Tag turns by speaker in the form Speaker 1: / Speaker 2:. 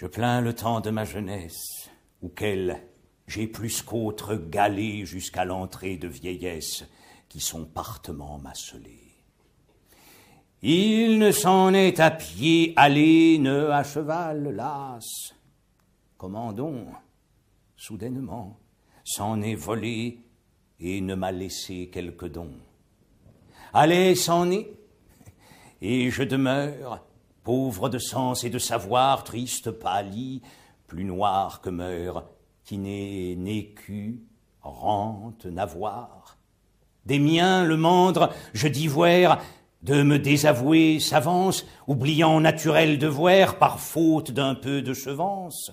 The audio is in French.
Speaker 1: Je plains le temps de ma jeunesse, auquel j'ai plus qu'autre galé jusqu'à l'entrée de vieillesse qui sont partement solé. Il ne s'en est à pied allé, ne à cheval, las. Comment donc, soudainement, s'en est volé et ne m'a laissé quelques don. Allez, s'en est, et je demeure pauvre de sens et de savoir, triste, pâli, plus noir que meurt, qui n'est n'écu, rente, n'avoir. Des miens, le mandre, je d'ivoire, de me désavouer, s'avance, oubliant naturel devoir, par faute d'un peu de chevance.